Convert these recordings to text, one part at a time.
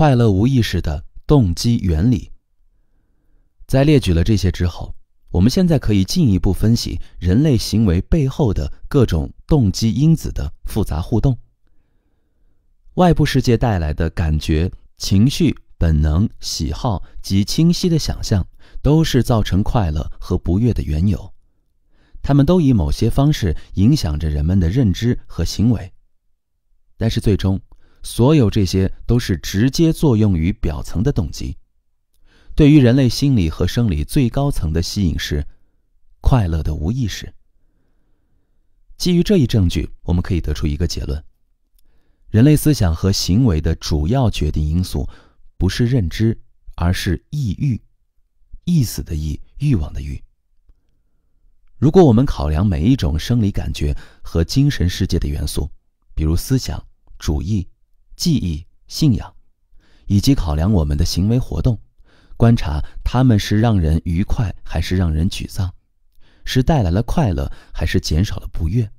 快乐无意识的动机原理。在列举了这些之后，我们现在可以进一步分析人类行为背后的各种动机因子的复杂互动。外部世界带来的感觉、情绪、本能、喜好及清晰的想象，都是造成快乐和不悦的缘由。他们都以某些方式影响着人们的认知和行为，但是最终。所有这些都是直接作用于表层的动机。对于人类心理和生理最高层的吸引是快乐的无意识。基于这一证据，我们可以得出一个结论：人类思想和行为的主要决定因素不是认知，而是意欲，意思的意，欲望的欲。如果我们考量每一种生理感觉和精神世界的元素，比如思想、主义、记忆、信仰，以及考量我们的行为活动，观察他们是让人愉快还是让人沮丧，是带来了快乐还是减少了不悦，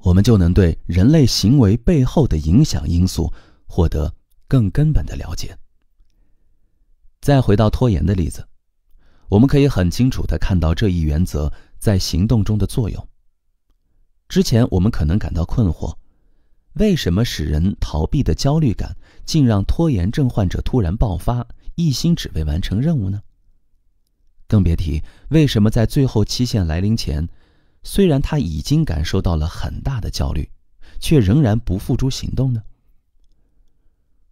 我们就能对人类行为背后的影响因素获得更根本的了解。再回到拖延的例子，我们可以很清楚的看到这一原则在行动中的作用。之前我们可能感到困惑。为什么使人逃避的焦虑感，竟让拖延症患者突然爆发，一心只为完成任务呢？更别提为什么在最后期限来临前，虽然他已经感受到了很大的焦虑，却仍然不付诸行动呢？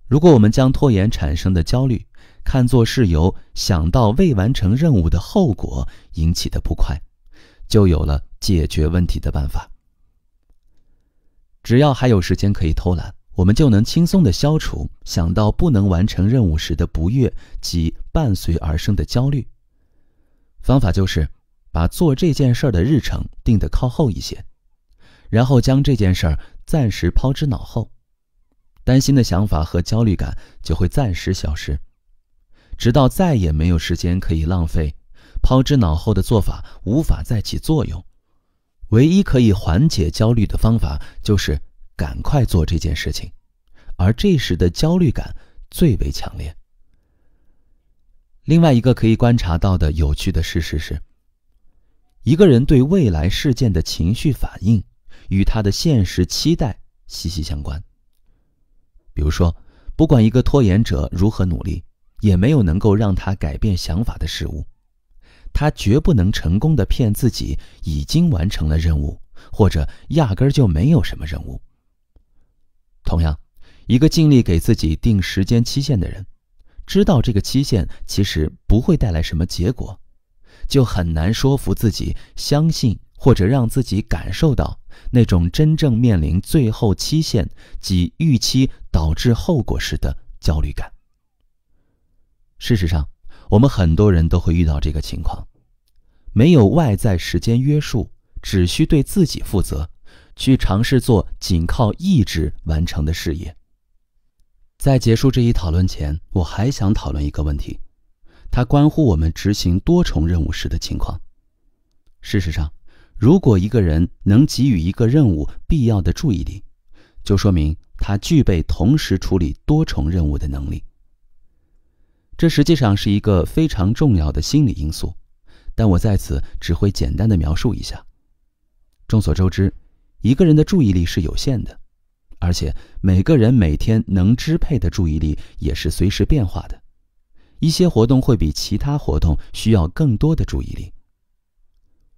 如果我们将拖延产生的焦虑看作是由想到未完成任务的后果引起的不快，就有了解决问题的办法。只要还有时间可以偷懒，我们就能轻松地消除想到不能完成任务时的不悦及伴随而生的焦虑。方法就是把做这件事儿的日程定得靠后一些，然后将这件事儿暂时抛之脑后，担心的想法和焦虑感就会暂时消失，直到再也没有时间可以浪费，抛之脑后的做法无法再起作用。唯一可以缓解焦虑的方法就是赶快做这件事情，而这时的焦虑感最为强烈。另外一个可以观察到的有趣的事实是，一个人对未来事件的情绪反应与他的现实期待息息相关。比如说，不管一个拖延者如何努力，也没有能够让他改变想法的事物。他绝不能成功的骗自己已经完成了任务，或者压根儿就没有什么任务。同样，一个尽力给自己定时间期限的人，知道这个期限其实不会带来什么结果，就很难说服自己相信或者让自己感受到那种真正面临最后期限及预期导致后果时的焦虑感。事实上，我们很多人都会遇到这个情况。没有外在时间约束，只需对自己负责，去尝试做仅靠意志完成的事业。在结束这一讨论前，我还想讨论一个问题，它关乎我们执行多重任务时的情况。事实上，如果一个人能给予一个任务必要的注意力，就说明他具备同时处理多重任务的能力。这实际上是一个非常重要的心理因素。但我在此只会简单的描述一下。众所周知，一个人的注意力是有限的，而且每个人每天能支配的注意力也是随时变化的。一些活动会比其他活动需要更多的注意力。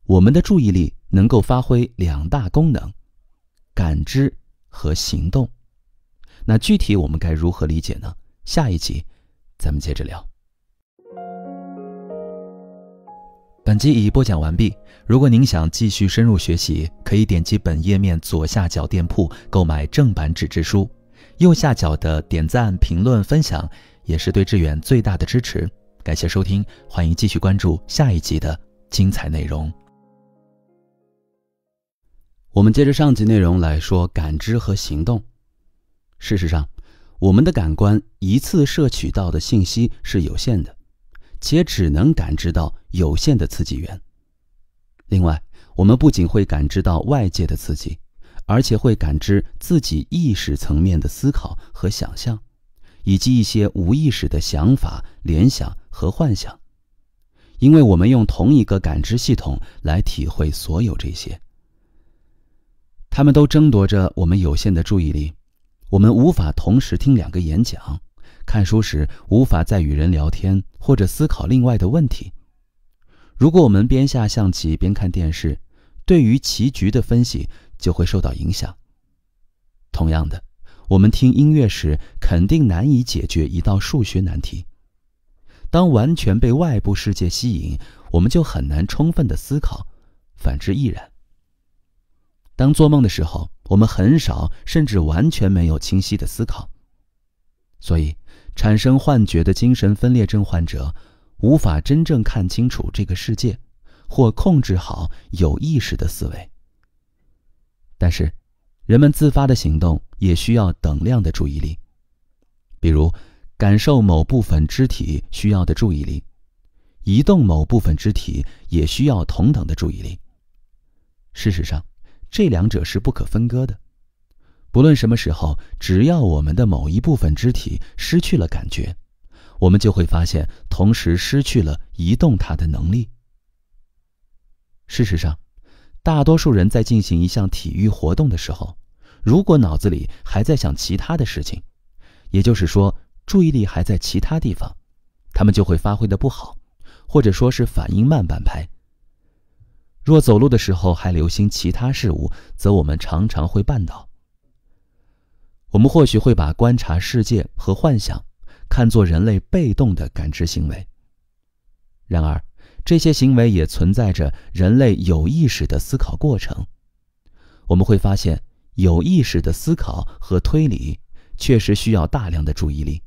我们的注意力能够发挥两大功能：感知和行动。那具体我们该如何理解呢？下一集，咱们接着聊。本集已播讲完毕。如果您想继续深入学习，可以点击本页面左下角店铺购买正版纸质书，右下角的点赞、评论、分享也是对志远最大的支持。感谢收听，欢迎继续关注下一集的精彩内容。我们接着上集内容来说感知和行动。事实上，我们的感官一次摄取到的信息是有限的。且只能感知到有限的刺激源。另外，我们不仅会感知到外界的刺激，而且会感知自己意识层面的思考和想象，以及一些无意识的想法、联想和幻想，因为我们用同一个感知系统来体会所有这些。他们都争夺着我们有限的注意力，我们无法同时听两个演讲。看书时无法再与人聊天或者思考另外的问题。如果我们边下象棋边看电视，对于棋局的分析就会受到影响。同样的，我们听音乐时肯定难以解决一道数学难题。当完全被外部世界吸引，我们就很难充分的思考；反之亦然。当做梦的时候，我们很少甚至完全没有清晰的思考，所以。产生幻觉的精神分裂症患者，无法真正看清楚这个世界，或控制好有意识的思维。但是，人们自发的行动也需要等量的注意力，比如感受某部分肢体需要的注意力，移动某部分肢体也需要同等的注意力。事实上，这两者是不可分割的。不论什么时候，只要我们的某一部分肢体失去了感觉，我们就会发现同时失去了移动它的能力。事实上，大多数人在进行一项体育活动的时候，如果脑子里还在想其他的事情，也就是说注意力还在其他地方，他们就会发挥的不好，或者说是反应慢半拍。若走路的时候还留心其他事物，则我们常常会绊倒。我们或许会把观察世界和幻想看作人类被动的感知行为。然而，这些行为也存在着人类有意识的思考过程。我们会发现，有意识的思考和推理确实需要大量的注意力，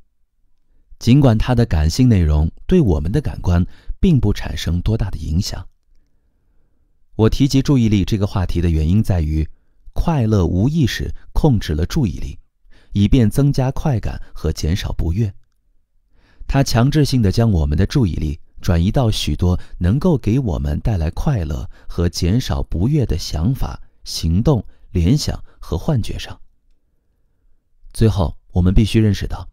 尽管它的感性内容对我们的感官并不产生多大的影响。我提及注意力这个话题的原因在于，快乐无意识控制了注意力。以便增加快感和减少不悦，他强制性的将我们的注意力转移到许多能够给我们带来快乐和减少不悦的想法、行动、联想和幻觉上。最后，我们必须认识到，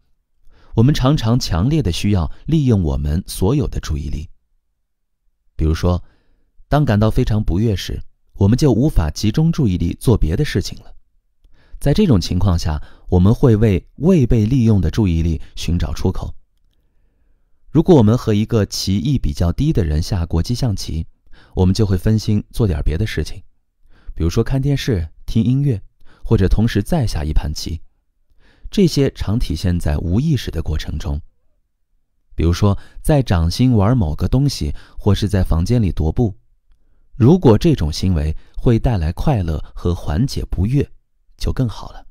我们常常强烈的需要利用我们所有的注意力。比如说，当感到非常不悦时，我们就无法集中注意力做别的事情了。在这种情况下，我们会为未被利用的注意力寻找出口。如果我们和一个棋艺比较低的人下国际象棋，我们就会分心做点别的事情，比如说看电视、听音乐，或者同时再下一盘棋。这些常体现在无意识的过程中，比如说在掌心玩某个东西，或是在房间里踱步。如果这种行为会带来快乐和缓解不悦，就更好了。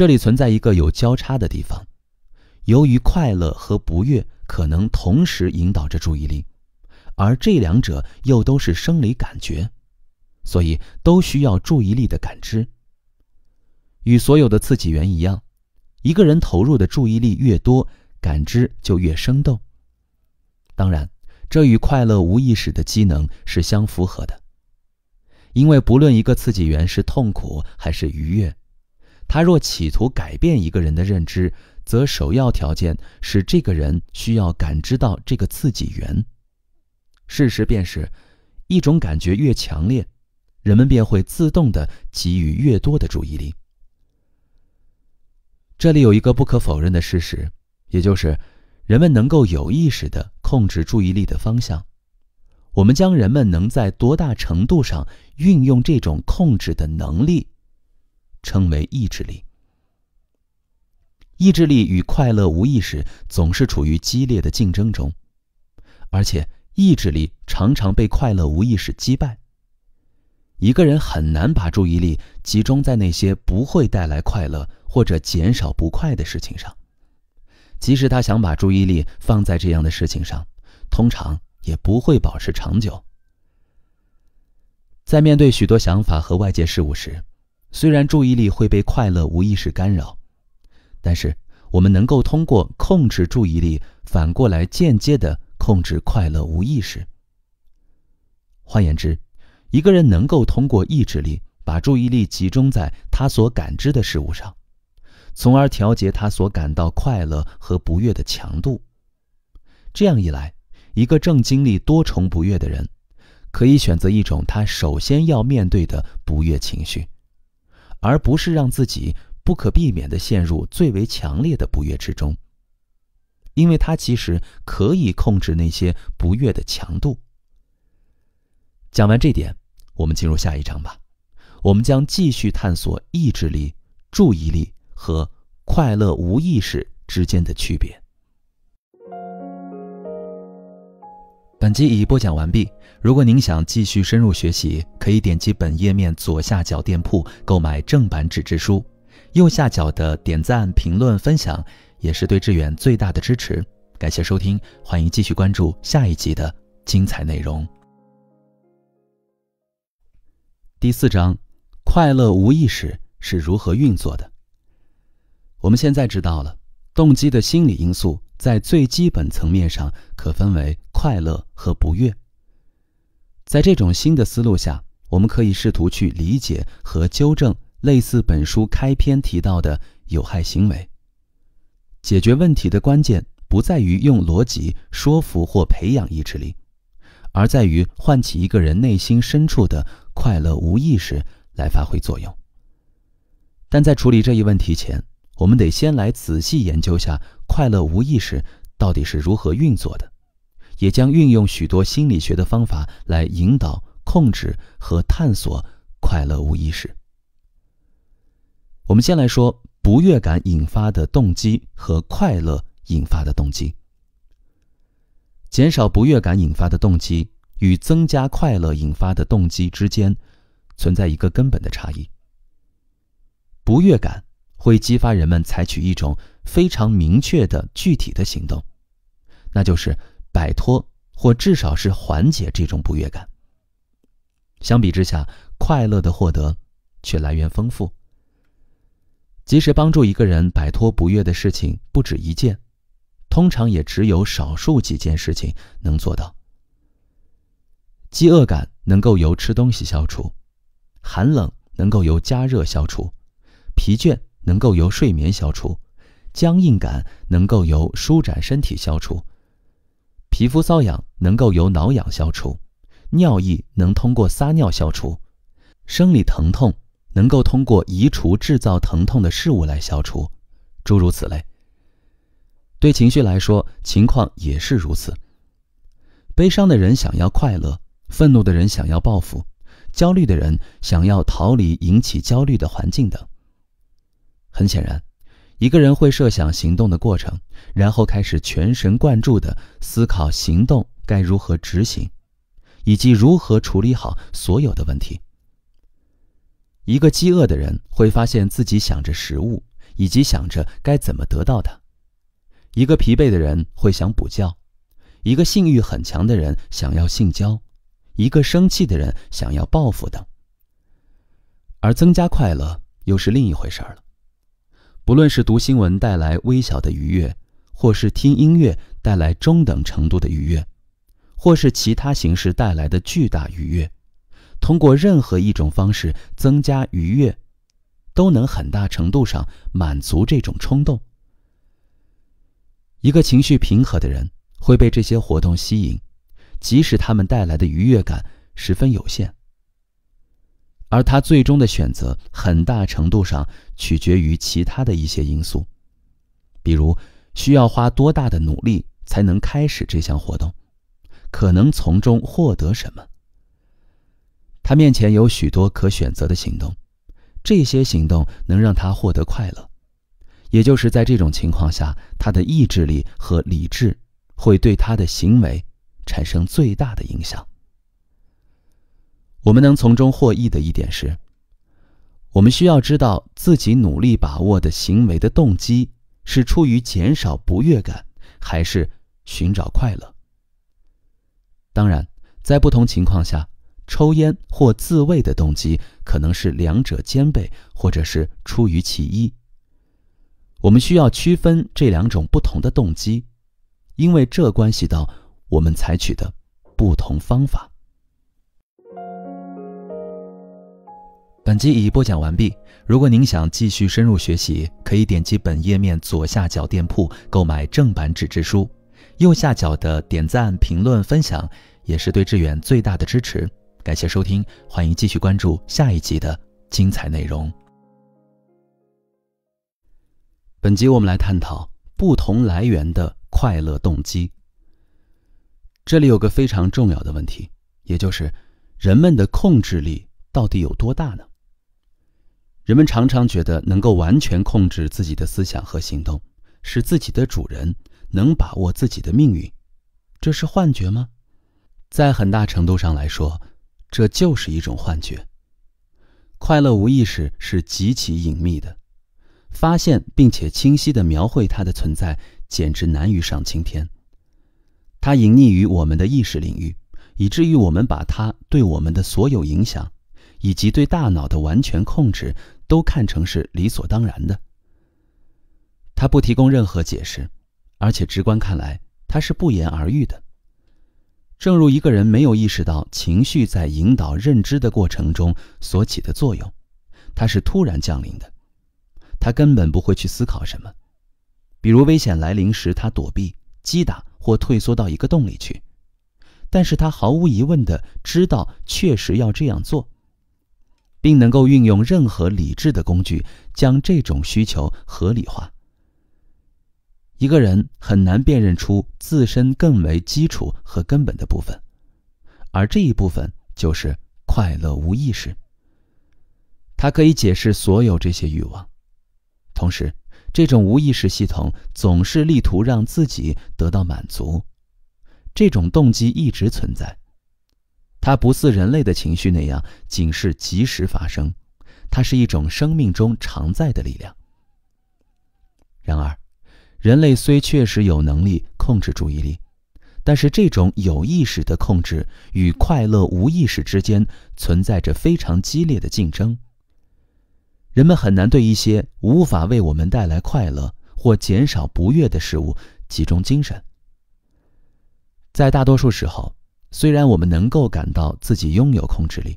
这里存在一个有交叉的地方，由于快乐和不悦可能同时引导着注意力，而这两者又都是生理感觉，所以都需要注意力的感知。与所有的刺激源一样，一个人投入的注意力越多，感知就越生动。当然，这与快乐无意识的机能是相符合的，因为不论一个刺激源是痛苦还是愉悦。他若企图改变一个人的认知，则首要条件是这个人需要感知到这个刺激源。事实便是，一种感觉越强烈，人们便会自动的给予越多的注意力。这里有一个不可否认的事实，也就是人们能够有意识的控制注意力的方向。我们将人们能在多大程度上运用这种控制的能力。称为意志力。意志力与快乐无意识总是处于激烈的竞争中，而且意志力常常被快乐无意识击败。一个人很难把注意力集中在那些不会带来快乐或者减少不快的事情上，即使他想把注意力放在这样的事情上，通常也不会保持长久。在面对许多想法和外界事物时，虽然注意力会被快乐无意识干扰，但是我们能够通过控制注意力，反过来间接地控制快乐无意识。换言之，一个人能够通过意志力把注意力集中在他所感知的事物上，从而调节他所感到快乐和不悦的强度。这样一来，一个正经历多重不悦的人，可以选择一种他首先要面对的不悦情绪。而不是让自己不可避免地陷入最为强烈的不悦之中，因为他其实可以控制那些不悦的强度。讲完这点，我们进入下一章吧。我们将继续探索意志力、注意力和快乐无意识之间的区别。本集已播讲完毕。如果您想继续深入学习，可以点击本页面左下角店铺购买正版纸质书。右下角的点赞、评论、分享，也是对志远最大的支持。感谢收听，欢迎继续关注下一集的精彩内容。第四章，快乐无意识是如何运作的？我们现在知道了。动机的心理因素在最基本层面上可分为快乐和不悦。在这种新的思路下，我们可以试图去理解和纠正类似本书开篇提到的有害行为。解决问题的关键不在于用逻辑说服或培养意志力，而在于唤起一个人内心深处的快乐无意识来发挥作用。但在处理这一问题前，我们得先来仔细研究下快乐无意识到底是如何运作的，也将运用许多心理学的方法来引导、控制和探索快乐无意识。我们先来说不悦感引发的动机和快乐引发的动机。减少不悦感引发的动机与增加快乐引发的动机之间存在一个根本的差异。不悦感。会激发人们采取一种非常明确的具体的行动，那就是摆脱或至少是缓解这种不悦感。相比之下，快乐的获得却来源丰富。即使帮助一个人摆脱不悦的事情不止一件，通常也只有少数几件事情能做到。饥饿感能够由吃东西消除，寒冷能够由加热消除，疲倦。能够由睡眠消除，僵硬感能够由舒展身体消除，皮肤瘙痒能够由挠痒消除，尿意能通过撒尿消除，生理疼痛能够通过移除制造疼痛的事物来消除，诸如此类。对情绪来说，情况也是如此。悲伤的人想要快乐，愤怒的人想要报复，焦虑的人想要逃离引起焦虑的环境等。很显然，一个人会设想行动的过程，然后开始全神贯注地思考行动该如何执行，以及如何处理好所有的问题。一个饥饿的人会发现自己想着食物，以及想着该怎么得到它；一个疲惫的人会想补觉；一个性欲很强的人想要性交；一个生气的人想要报复等。而增加快乐又是另一回事儿了。不论是读新闻带来微小的愉悦，或是听音乐带来中等程度的愉悦，或是其他形式带来的巨大愉悦，通过任何一种方式增加愉悦，都能很大程度上满足这种冲动。一个情绪平和的人会被这些活动吸引，即使他们带来的愉悦感十分有限。而他最终的选择，很大程度上取决于其他的一些因素，比如需要花多大的努力才能开始这项活动，可能从中获得什么。他面前有许多可选择的行动，这些行动能让他获得快乐。也就是在这种情况下，他的意志力和理智会对他的行为产生最大的影响。我们能从中获益的一点是，我们需要知道自己努力把握的行为的动机是出于减少不悦感，还是寻找快乐。当然，在不同情况下，抽烟或自慰的动机可能是两者兼备，或者是出于其一。我们需要区分这两种不同的动机，因为这关系到我们采取的不同方法。本集已播讲完毕。如果您想继续深入学习，可以点击本页面左下角店铺购买正版纸质书，右下角的点赞、评论、分享也是对志远最大的支持。感谢收听，欢迎继续关注下一集的精彩内容。本集我们来探讨不同来源的快乐动机。这里有个非常重要的问题，也就是人们的控制力到底有多大呢？人们常常觉得能够完全控制自己的思想和行动，是自己的主人，能把握自己的命运，这是幻觉吗？在很大程度上来说，这就是一种幻觉。快乐无意识是极其隐秘的，发现并且清晰地描绘它的存在简直难于上青天。它隐匿于我们的意识领域，以至于我们把它对我们的所有影响，以及对大脑的完全控制。都看成是理所当然的，他不提供任何解释，而且直观看来，他是不言而喻的。正如一个人没有意识到情绪在引导认知的过程中所起的作用，它是突然降临的，他根本不会去思考什么，比如危险来临时他躲避、击打或退缩到一个洞里去，但是他毫无疑问的知道确实要这样做。并能够运用任何理智的工具将这种需求合理化。一个人很难辨认出自身更为基础和根本的部分，而这一部分就是快乐无意识。它可以解释所有这些欲望，同时，这种无意识系统总是力图让自己得到满足。这种动机一直存在。它不似人类的情绪那样仅是即时发生，它是一种生命中常在的力量。然而，人类虽确实有能力控制注意力，但是这种有意识的控制与快乐无意识之间存在着非常激烈的竞争。人们很难对一些无法为我们带来快乐或减少不悦的事物集中精神，在大多数时候。虽然我们能够感到自己拥有控制力，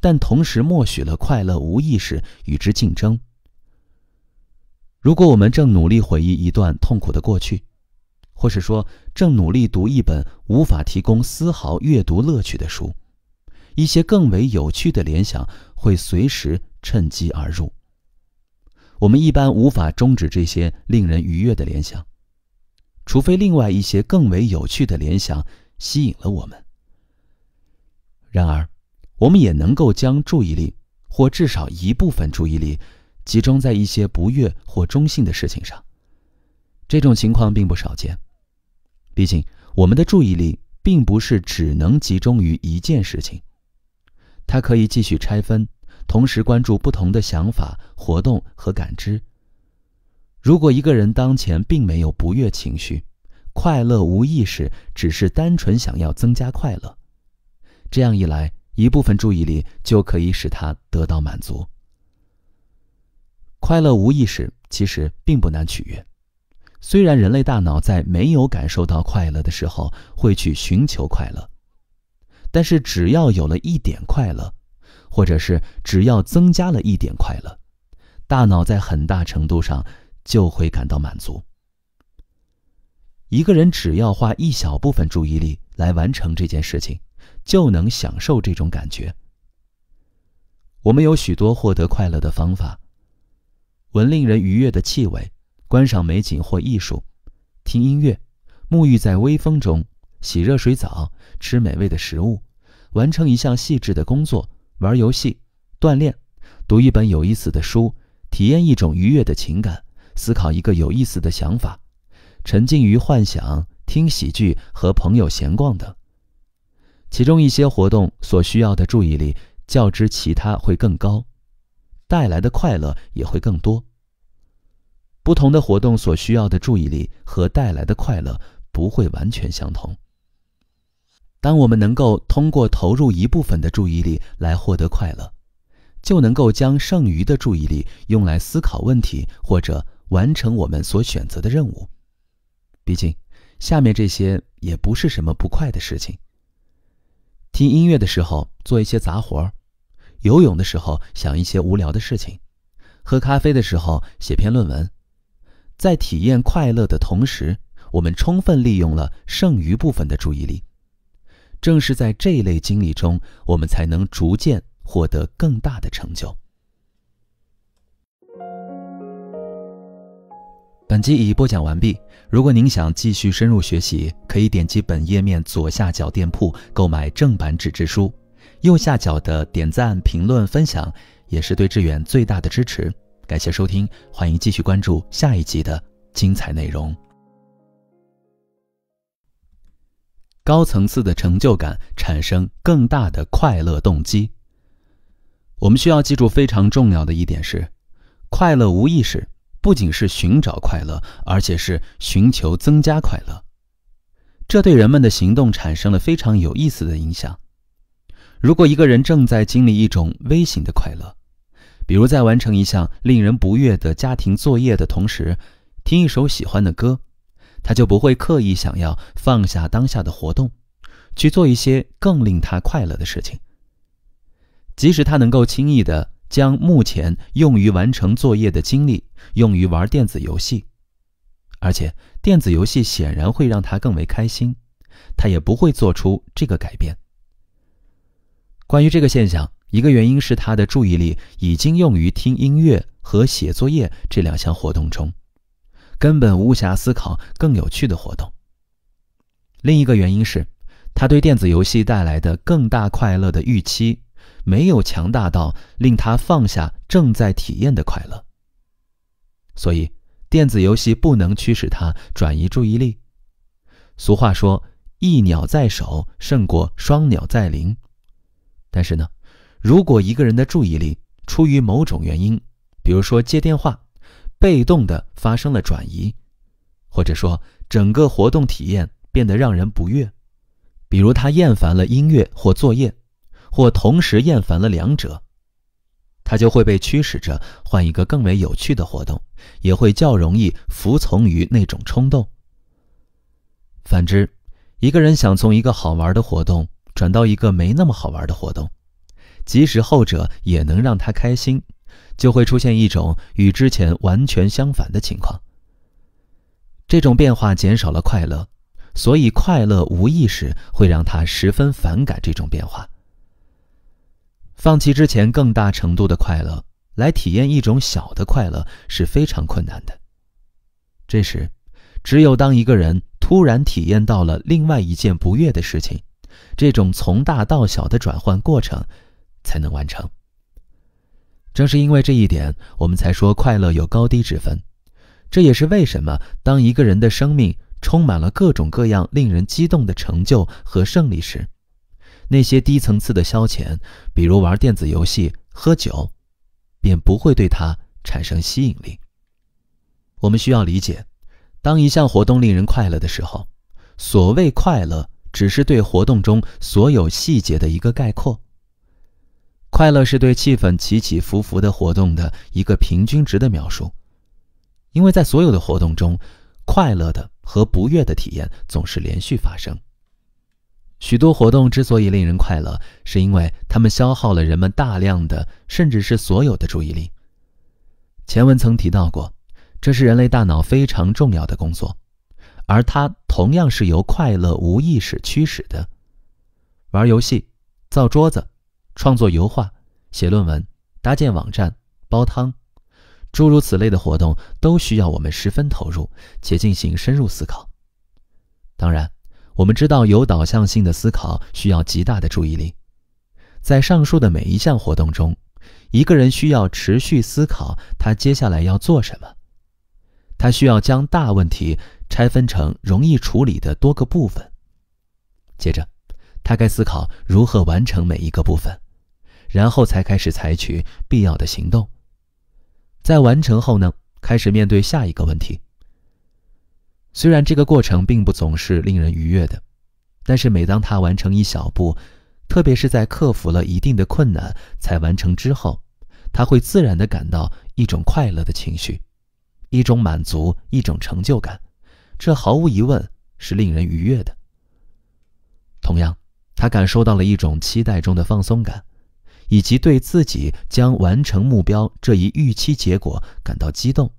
但同时默许了快乐无意识与之竞争。如果我们正努力回忆一段痛苦的过去，或是说正努力读一本无法提供丝毫阅读乐趣的书，一些更为有趣的联想会随时趁机而入。我们一般无法终止这些令人愉悦的联想，除非另外一些更为有趣的联想。吸引了我们。然而，我们也能够将注意力或至少一部分注意力集中在一些不悦或中性的事情上。这种情况并不少见。毕竟，我们的注意力并不是只能集中于一件事情，它可以继续拆分，同时关注不同的想法、活动和感知。如果一个人当前并没有不悦情绪，快乐无意识，只是单纯想要增加快乐。这样一来，一部分注意力就可以使它得到满足。快乐无意识其实并不难取悦。虽然人类大脑在没有感受到快乐的时候会去寻求快乐，但是只要有了一点快乐，或者是只要增加了一点快乐，大脑在很大程度上就会感到满足。一个人只要花一小部分注意力来完成这件事情，就能享受这种感觉。我们有许多获得快乐的方法：闻令人愉悦的气味，观赏美景或艺术，听音乐，沐浴在微风中，洗热水澡，吃美味的食物，完成一项细致的工作，玩游戏，锻炼，读一本有意思的书，体验一种愉悦的情感，思考一个有意思的想法。沉浸于幻想、听喜剧和朋友闲逛等，其中一些活动所需要的注意力较之其他会更高，带来的快乐也会更多。不同的活动所需要的注意力和带来的快乐不会完全相同。当我们能够通过投入一部分的注意力来获得快乐，就能够将剩余的注意力用来思考问题或者完成我们所选择的任务。毕竟，下面这些也不是什么不快的事情。听音乐的时候做一些杂活儿，游泳的时候想一些无聊的事情，喝咖啡的时候写篇论文，在体验快乐的同时，我们充分利用了剩余部分的注意力。正是在这一类经历中，我们才能逐渐获得更大的成就。本集已播讲完毕。如果您想继续深入学习，可以点击本页面左下角店铺购买正版纸质书，右下角的点赞、评论、分享也是对志远最大的支持。感谢收听，欢迎继续关注下一集的精彩内容。高层次的成就感产生更大的快乐动机。我们需要记住非常重要的一点是，快乐无意识。不仅是寻找快乐，而且是寻求增加快乐。这对人们的行动产生了非常有意思的影响。如果一个人正在经历一种微型的快乐，比如在完成一项令人不悦的家庭作业的同时听一首喜欢的歌，他就不会刻意想要放下当下的活动，去做一些更令他快乐的事情，即使他能够轻易的。将目前用于完成作业的精力用于玩电子游戏，而且电子游戏显然会让他更为开心，他也不会做出这个改变。关于这个现象，一个原因是他的注意力已经用于听音乐和写作业这两项活动中，根本无暇思考更有趣的活动。另一个原因是他对电子游戏带来的更大快乐的预期。没有强大到令他放下正在体验的快乐，所以电子游戏不能驱使他转移注意力。俗话说“一鸟在手胜过双鸟在林”，但是呢，如果一个人的注意力出于某种原因，比如说接电话，被动的发生了转移，或者说整个活动体验变得让人不悦，比如他厌烦了音乐或作业。或同时厌烦了两者，他就会被驱使着换一个更为有趣的活动，也会较容易服从于那种冲动。反之，一个人想从一个好玩的活动转到一个没那么好玩的活动，即使后者也能让他开心，就会出现一种与之前完全相反的情况。这种变化减少了快乐，所以快乐无意识会让他十分反感这种变化。放弃之前更大程度的快乐，来体验一种小的快乐是非常困难的。这时，只有当一个人突然体验到了另外一件不悦的事情，这种从大到小的转换过程才能完成。正是因为这一点，我们才说快乐有高低之分。这也是为什么当一个人的生命充满了各种各样令人激动的成就和胜利时，那些低层次的消遣，比如玩电子游戏、喝酒，便不会对他产生吸引力。我们需要理解，当一项活动令人快乐的时候，所谓快乐只是对活动中所有细节的一个概括。快乐是对气氛起起伏伏的活动的一个平均值的描述，因为在所有的活动中，快乐的和不悦的体验总是连续发生。许多活动之所以令人快乐，是因为它们消耗了人们大量的，甚至是所有的注意力。前文曾提到过，这是人类大脑非常重要的工作，而它同样是由快乐无意识驱使的。玩游戏、造桌子、创作油画、写论文、搭建网站、煲汤，诸如此类的活动，都需要我们十分投入且进行深入思考。当然。我们知道，有导向性的思考需要极大的注意力。在上述的每一项活动中，一个人需要持续思考他接下来要做什么。他需要将大问题拆分成容易处理的多个部分，接着，他该思考如何完成每一个部分，然后才开始采取必要的行动。在完成后呢，开始面对下一个问题。虽然这个过程并不总是令人愉悦的，但是每当他完成一小步，特别是在克服了一定的困难才完成之后，他会自然地感到一种快乐的情绪，一种满足，一种成就感，这毫无疑问是令人愉悦的。同样，他感受到了一种期待中的放松感，以及对自己将完成目标这一预期结果感到激动，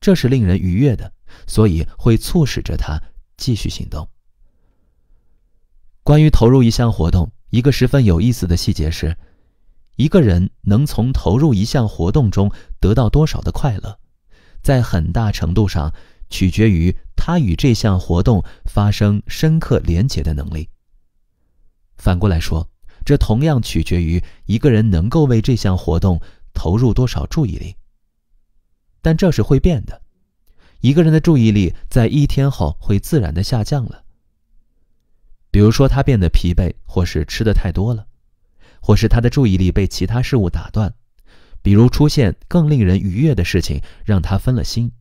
这是令人愉悦的。所以会促使着他继续行动。关于投入一项活动，一个十分有意思的细节是，一个人能从投入一项活动中得到多少的快乐，在很大程度上取决于他与这项活动发生深刻连结的能力。反过来说，这同样取决于一个人能够为这项活动投入多少注意力。但这是会变的。一个人的注意力在一天后会自然的下降了。比如说，他变得疲惫，或是吃的太多了，或是他的注意力被其他事物打断，比如出现更令人愉悦的事情让他分了心，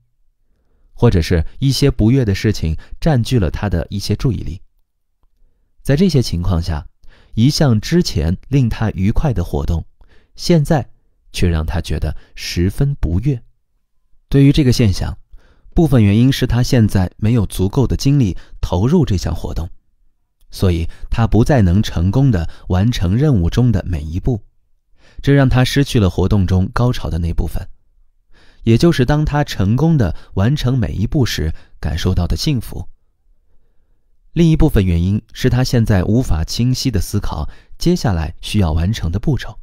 或者是一些不悦的事情占据了他的一些注意力。在这些情况下，一项之前令他愉快的活动，现在却让他觉得十分不悦。对于这个现象，部分原因是他现在没有足够的精力投入这项活动，所以他不再能成功的完成任务中的每一步，这让他失去了活动中高潮的那部分，也就是当他成功的完成每一步时感受到的幸福。另一部分原因是他现在无法清晰的思考接下来需要完成的步骤，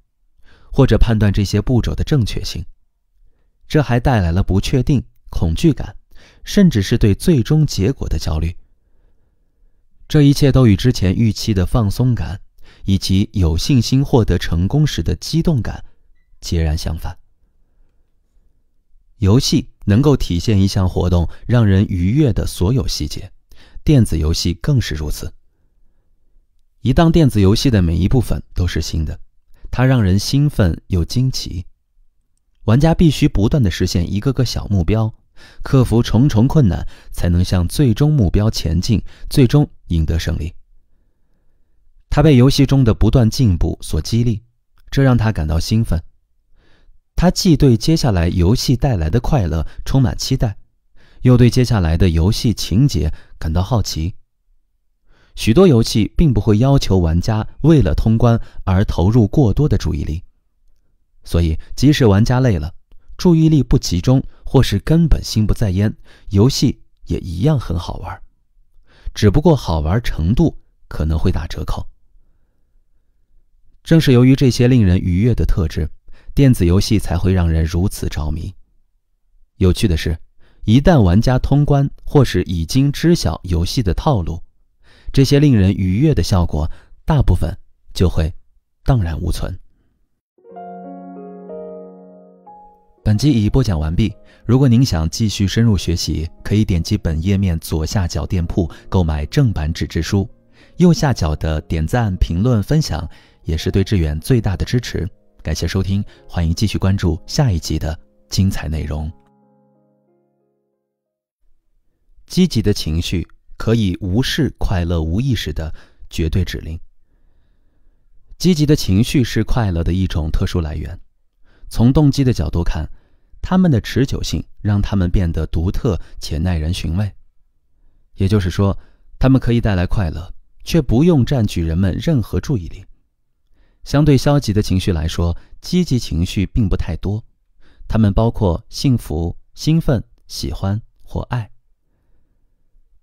或者判断这些步骤的正确性，这还带来了不确定恐惧感。甚至是对最终结果的焦虑。这一切都与之前预期的放松感，以及有信心获得成功时的激动感，截然相反。游戏能够体现一项活动让人愉悦的所有细节，电子游戏更是如此。一档电子游戏的每一部分都是新的，它让人兴奋又惊奇。玩家必须不断的实现一个个小目标。克服重重困难，才能向最终目标前进，最终赢得胜利。他被游戏中的不断进步所激励，这让他感到兴奋。他既对接下来游戏带来的快乐充满期待，又对接下来的游戏情节感到好奇。许多游戏并不会要求玩家为了通关而投入过多的注意力，所以即使玩家累了，注意力不集中。或是根本心不在焉，游戏也一样很好玩，只不过好玩程度可能会打折扣。正是由于这些令人愉悦的特质，电子游戏才会让人如此着迷。有趣的是，一旦玩家通关或是已经知晓游戏的套路，这些令人愉悦的效果大部分就会荡然无存。本集已播讲完毕。如果您想继续深入学习，可以点击本页面左下角店铺购买正版纸质书。右下角的点赞、评论、分享也是对志远最大的支持。感谢收听，欢迎继续关注下一集的精彩内容。积极的情绪可以无视快乐无意识的绝对指令。积极的情绪是快乐的一种特殊来源。从动机的角度看。它们的持久性让它们变得独特且耐人寻味，也就是说，它们可以带来快乐，却不用占据人们任何注意力。相对消极的情绪来说，积极情绪并不太多，它们包括幸福、兴奋、喜欢或爱。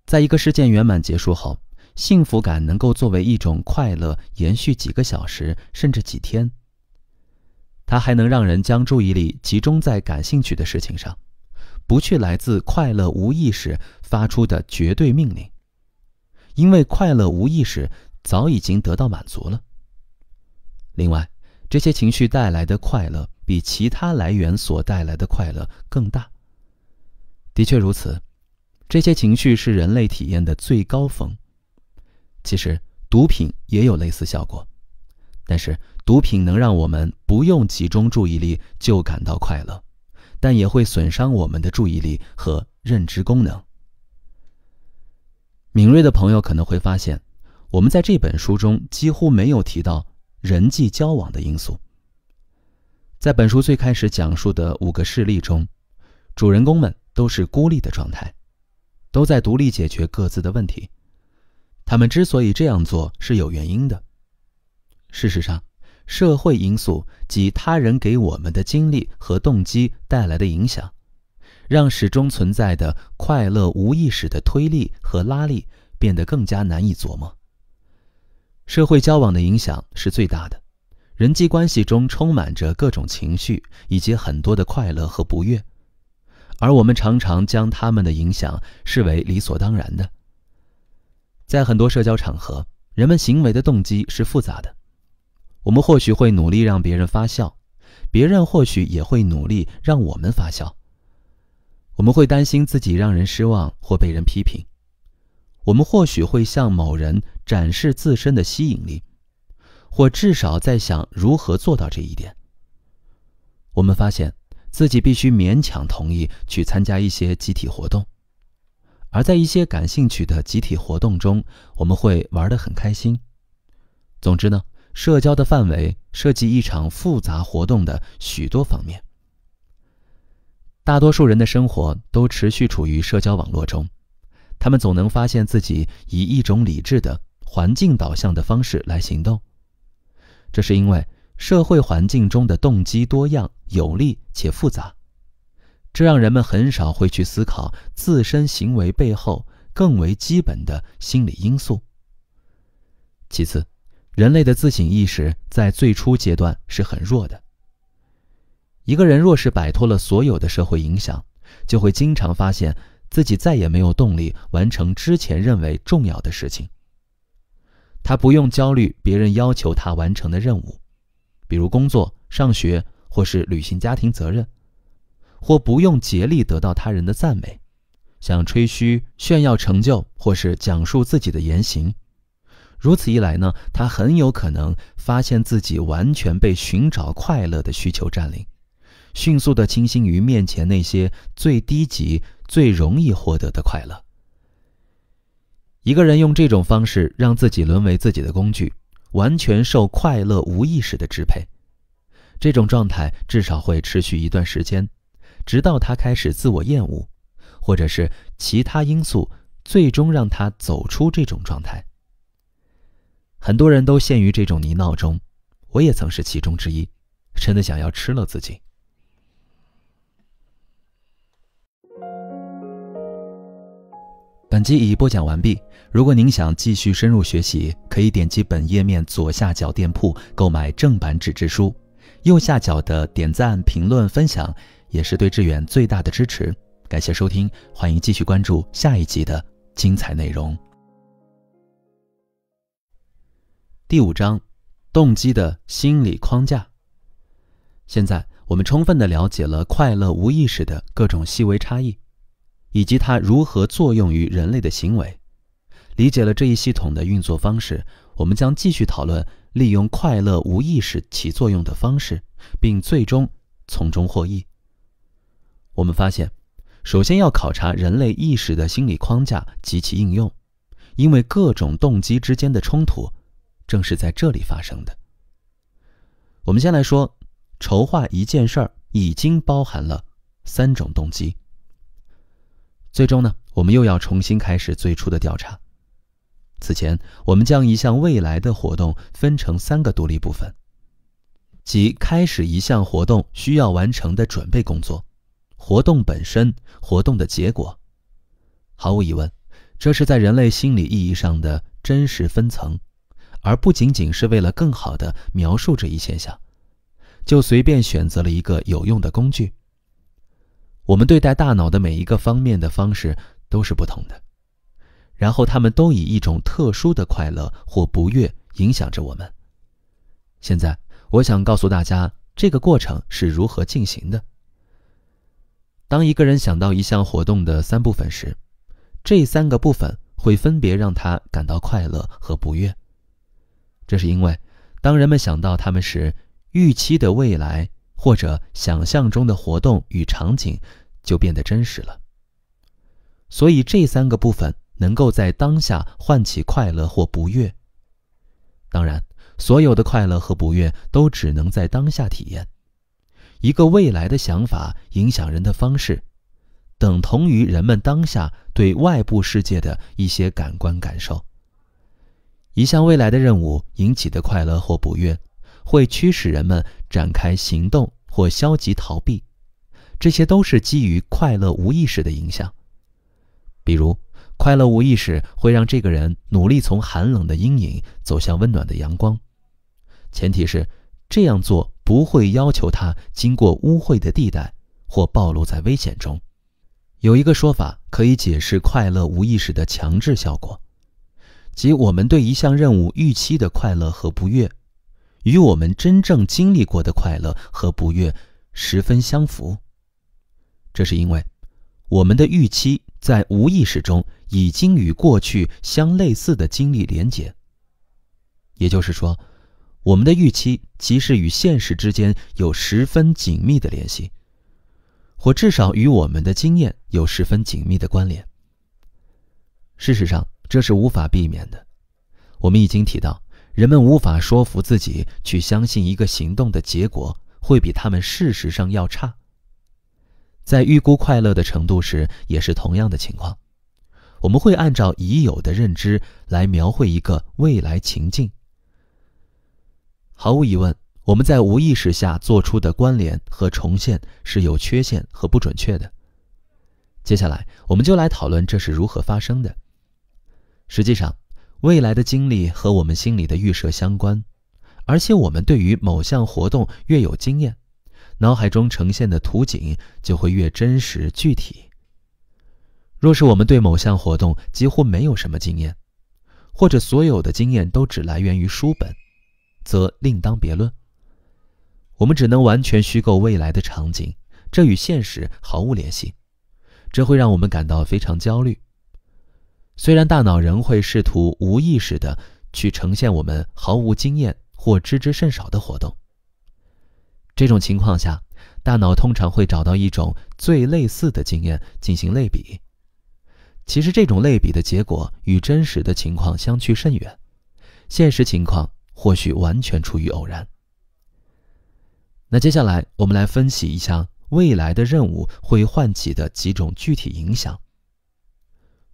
在一个事件圆满结束后，幸福感能够作为一种快乐延续几个小时，甚至几天。它还能让人将注意力集中在感兴趣的事情上，不去来自快乐无意识发出的绝对命令，因为快乐无意识早已经得到满足了。另外，这些情绪带来的快乐比其他来源所带来的快乐更大。的确如此，这些情绪是人类体验的最高峰。其实，毒品也有类似效果，但是。毒品能让我们不用集中注意力就感到快乐，但也会损伤我们的注意力和认知功能。敏锐的朋友可能会发现，我们在这本书中几乎没有提到人际交往的因素。在本书最开始讲述的五个事例中，主人公们都是孤立的状态，都在独立解决各自的问题。他们之所以这样做是有原因的。事实上。社会因素及他人给我们的经历和动机带来的影响，让始终存在的快乐无意识的推力和拉力变得更加难以琢磨。社会交往的影响是最大的，人际关系中充满着各种情绪以及很多的快乐和不悦，而我们常常将他们的影响视为理所当然的。在很多社交场合，人们行为的动机是复杂的。我们或许会努力让别人发笑，别人或许也会努力让我们发笑。我们会担心自己让人失望或被人批评。我们或许会向某人展示自身的吸引力，或至少在想如何做到这一点。我们发现自己必须勉强同意去参加一些集体活动，而在一些感兴趣的集体活动中，我们会玩得很开心。总之呢。社交的范围涉及一场复杂活动的许多方面。大多数人的生活都持续处于社交网络中，他们总能发现自己以一种理智的环境导向的方式来行动。这是因为社会环境中的动机多样、有利且复杂，这让人们很少会去思考自身行为背后更为基本的心理因素。其次。人类的自省意识在最初阶段是很弱的。一个人若是摆脱了所有的社会影响，就会经常发现自己再也没有动力完成之前认为重要的事情。他不用焦虑别人要求他完成的任务，比如工作、上学或是履行家庭责任，或不用竭力得到他人的赞美，像吹嘘、炫耀成就或是讲述自己的言行。如此一来呢，他很有可能发现自己完全被寻找快乐的需求占领，迅速的倾心于面前那些最低级、最容易获得的快乐。一个人用这种方式让自己沦为自己的工具，完全受快乐无意识的支配，这种状态至少会持续一段时间，直到他开始自我厌恶，或者是其他因素最终让他走出这种状态。很多人都陷于这种泥淖中，我也曾是其中之一，真的想要吃了自己。本集已播讲完毕。如果您想继续深入学习，可以点击本页面左下角店铺购买正版纸质书。右下角的点赞、评论、分享，也是对志远最大的支持。感谢收听，欢迎继续关注下一集的精彩内容。第五章，动机的心理框架。现在我们充分的了解了快乐无意识的各种细微差异，以及它如何作用于人类的行为。理解了这一系统的运作方式，我们将继续讨论利用快乐无意识起作用的方式，并最终从中获益。我们发现，首先要考察人类意识的心理框架及其应用，因为各种动机之间的冲突。正是在这里发生的。我们先来说，筹划一件事儿已经包含了三种动机。最终呢，我们又要重新开始最初的调查。此前，我们将一项未来的活动分成三个独立部分，即开始一项活动需要完成的准备工作、活动本身、活动的结果。毫无疑问，这是在人类心理意义上的真实分层。而不仅仅是为了更好的描述这一现象，就随便选择了一个有用的工具。我们对待大脑的每一个方面的方式都是不同的，然后他们都以一种特殊的快乐或不悦影响着我们。现在，我想告诉大家这个过程是如何进行的。当一个人想到一项活动的三部分时，这三个部分会分别让他感到快乐和不悦。这是因为，当人们想到他们时，预期的未来或者想象中的活动与场景就变得真实了。所以，这三个部分能够在当下唤起快乐或不悦。当然，所有的快乐和不悦都只能在当下体验。一个未来的想法影响人的方式，等同于人们当下对外部世界的一些感官感受。一项未来的任务引起的快乐或不悦，会驱使人们展开行动或消极逃避，这些都是基于快乐无意识的影响。比如，快乐无意识会让这个人努力从寒冷的阴影走向温暖的阳光，前提是这样做不会要求他经过污秽的地带或暴露在危险中。有一个说法可以解释快乐无意识的强制效果。即我们对一项任务预期的快乐和不悦，与我们真正经历过的快乐和不悦十分相符。这是因为，我们的预期在无意识中已经与过去相类似的经历连结。也就是说，我们的预期其实与现实之间有十分紧密的联系，或至少与我们的经验有十分紧密的关联。事实上。这是无法避免的。我们已经提到，人们无法说服自己去相信一个行动的结果会比他们事实上要差。在预估快乐的程度时，也是同样的情况。我们会按照已有的认知来描绘一个未来情境。毫无疑问，我们在无意识下做出的关联和重现是有缺陷和不准确的。接下来，我们就来讨论这是如何发生的。实际上，未来的经历和我们心里的预设相关，而且我们对于某项活动越有经验，脑海中呈现的图景就会越真实具体。若是我们对某项活动几乎没有什么经验，或者所有的经验都只来源于书本，则另当别论。我们只能完全虚构未来的场景，这与现实毫无联系，这会让我们感到非常焦虑。虽然大脑仍会试图无意识地去呈现我们毫无经验或知之甚少的活动，这种情况下，大脑通常会找到一种最类似的经验进行类比。其实，这种类比的结果与真实的情况相去甚远，现实情况或许完全出于偶然。那接下来，我们来分析一下未来的任务会唤起的几种具体影响。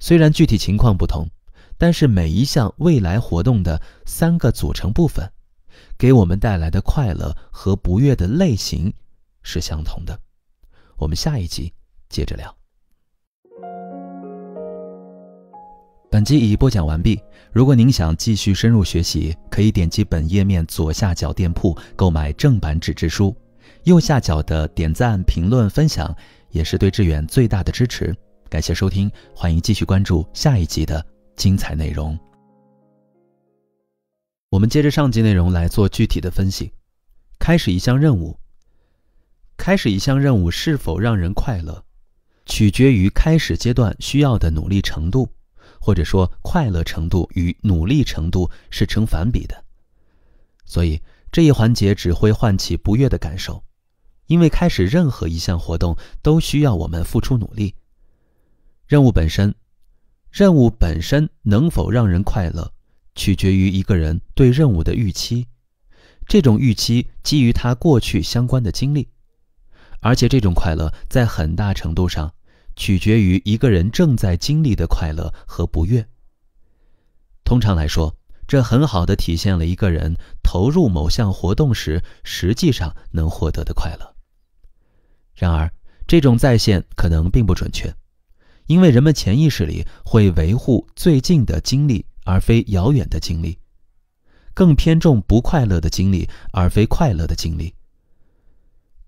虽然具体情况不同，但是每一项未来活动的三个组成部分，给我们带来的快乐和不悦的类型，是相同的。我们下一集接着聊。本集已播讲完毕。如果您想继续深入学习，可以点击本页面左下角店铺购买正版纸质书，右下角的点赞、评论、分享，也是对志远最大的支持。感谢收听，欢迎继续关注下一集的精彩内容。我们接着上集内容来做具体的分析。开始一项任务，开始一项任务是否让人快乐，取决于开始阶段需要的努力程度，或者说快乐程度与努力程度是成反比的。所以这一环节只会唤起不悦的感受，因为开始任何一项活动都需要我们付出努力。任务本身，任务本身能否让人快乐，取决于一个人对任务的预期。这种预期基于他过去相关的经历，而且这种快乐在很大程度上取决于一个人正在经历的快乐和不悦。通常来说，这很好的体现了一个人投入某项活动时实际上能获得的快乐。然而，这种再现可能并不准确。因为人们潜意识里会维护最近的经历，而非遥远的经历；更偏重不快乐的经历，而非快乐的经历。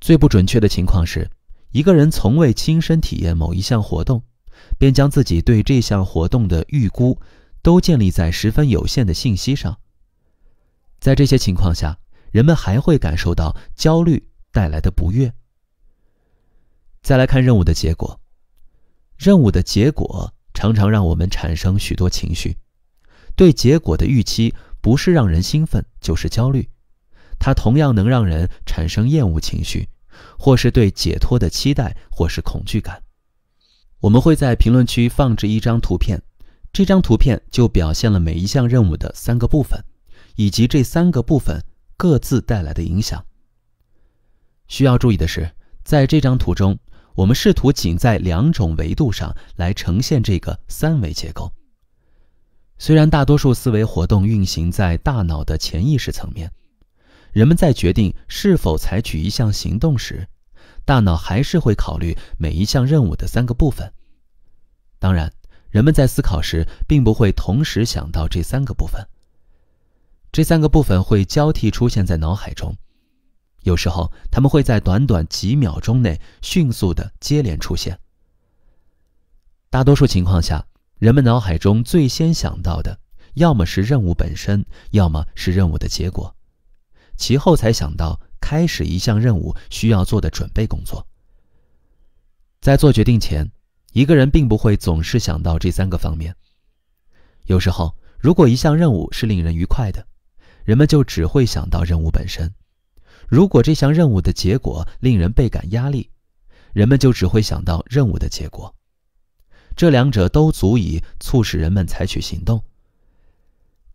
最不准确的情况是，一个人从未亲身体验某一项活动，便将自己对这项活动的预估都建立在十分有限的信息上。在这些情况下，人们还会感受到焦虑带来的不悦。再来看任务的结果。任务的结果常常让我们产生许多情绪，对结果的预期不是让人兴奋就是焦虑，它同样能让人产生厌恶情绪，或是对解脱的期待，或是恐惧感。我们会在评论区放置一张图片，这张图片就表现了每一项任务的三个部分，以及这三个部分各自带来的影响。需要注意的是，在这张图中。我们试图仅在两种维度上来呈现这个三维结构。虽然大多数思维活动运行在大脑的潜意识层面，人们在决定是否采取一项行动时，大脑还是会考虑每一项任务的三个部分。当然，人们在思考时并不会同时想到这三个部分，这三个部分会交替出现在脑海中。有时候，他们会在短短几秒钟内迅速的接连出现。大多数情况下，人们脑海中最先想到的，要么是任务本身，要么是任务的结果，其后才想到开始一项任务需要做的准备工作。在做决定前，一个人并不会总是想到这三个方面。有时候，如果一项任务是令人愉快的，人们就只会想到任务本身。如果这项任务的结果令人倍感压力，人们就只会想到任务的结果。这两者都足以促使人们采取行动。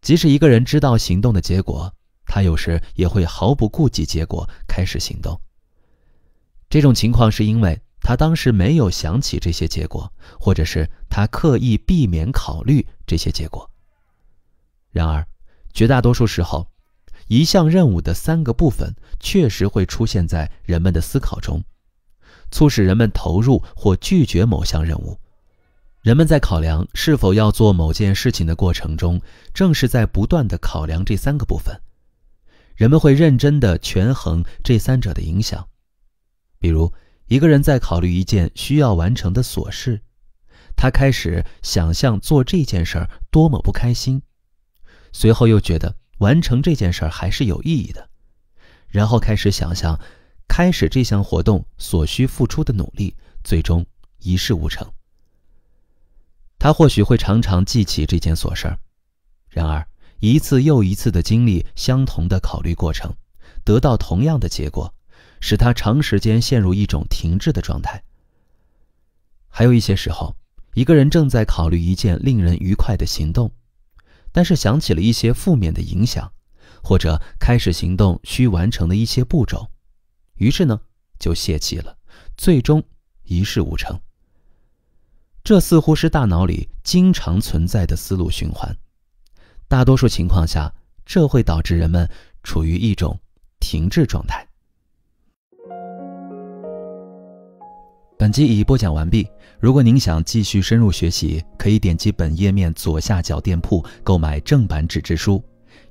即使一个人知道行动的结果，他有时也会毫不顾及结果开始行动。这种情况是因为他当时没有想起这些结果，或者是他刻意避免考虑这些结果。然而，绝大多数时候。一项任务的三个部分确实会出现在人们的思考中，促使人们投入或拒绝某项任务。人们在考量是否要做某件事情的过程中，正是在不断地考量这三个部分。人们会认真地权衡这三者的影响。比如，一个人在考虑一件需要完成的琐事，他开始想象做这件事儿多么不开心，随后又觉得。完成这件事儿还是有意义的，然后开始想象，开始这项活动所需付出的努力，最终一事无成。他或许会常常记起这件琐事儿，然而一次又一次的经历相同的考虑过程，得到同样的结果，使他长时间陷入一种停滞的状态。还有一些时候，一个人正在考虑一件令人愉快的行动。但是想起了一些负面的影响，或者开始行动需完成的一些步骤，于是呢就泄气了，最终一事无成。这似乎是大脑里经常存在的思路循环，大多数情况下，这会导致人们处于一种停滞状态。本集已播讲完毕。如果您想继续深入学习，可以点击本页面左下角店铺购买正版纸质书，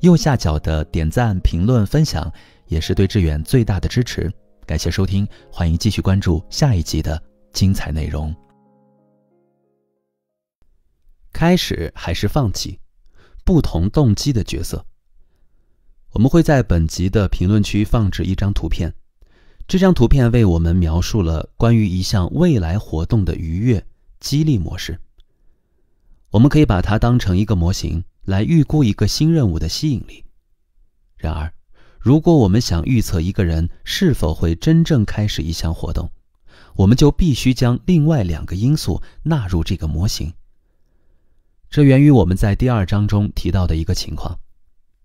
右下角的点赞、评论、分享也是对志远最大的支持。感谢收听，欢迎继续关注下一集的精彩内容。开始还是放弃，不同动机的角色，我们会在本集的评论区放置一张图片。这张图片为我们描述了关于一项未来活动的愉悦激励模式。我们可以把它当成一个模型来预估一个新任务的吸引力。然而，如果我们想预测一个人是否会真正开始一项活动，我们就必须将另外两个因素纳入这个模型。这源于我们在第二章中提到的一个情况，